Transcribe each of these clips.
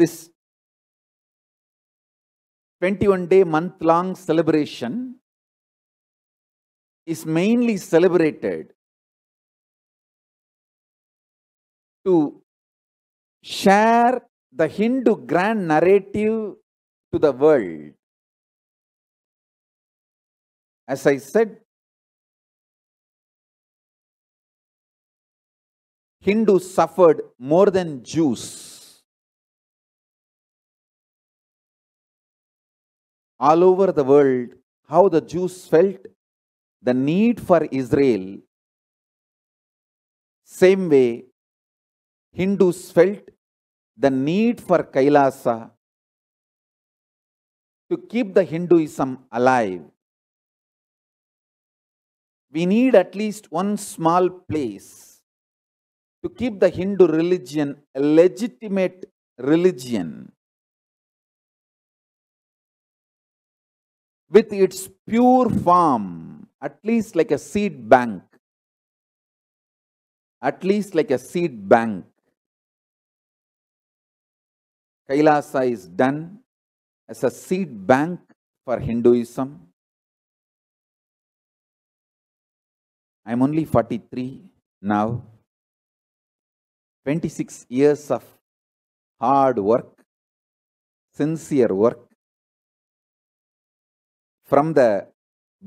this 21 day month long celebration is mainly celebrated to share the Hindu grand narrative to the world. As I said, Hindus suffered more than Jews all over the world how the Jews felt the need for Israel. Same way, Hindus felt the need for Kailasa to keep the Hinduism alive. We need at least one small place to keep the Hindu religion a legitimate religion with its pure form, at least like a seed bank. At least like a seed bank. Kailasa is done as a seed bank for Hinduism. I am only 43 now. 26 years of hard work, sincere work, from the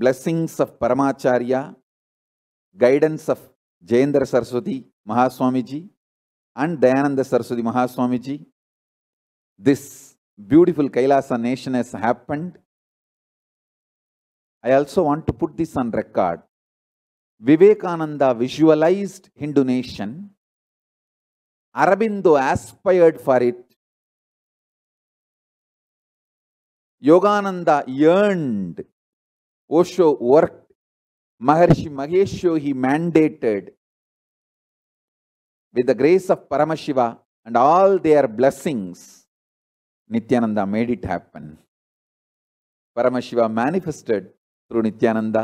blessings of Paramacharya, guidance of Jayendra Saraswati Mahaswamiji and Dayananda Saraswati Mahaswamiji, this beautiful Kailasa nation has happened. I also want to put this on record. Vivekananda visualized Hindu nation. Arabindo aspired for it. Yogananda yearned. Osho worked. Maharshi Maheshwari he mandated. With the grace of Paramashiva and all their blessings, Nityananda made it happen. Paramashiva manifested through Nityananda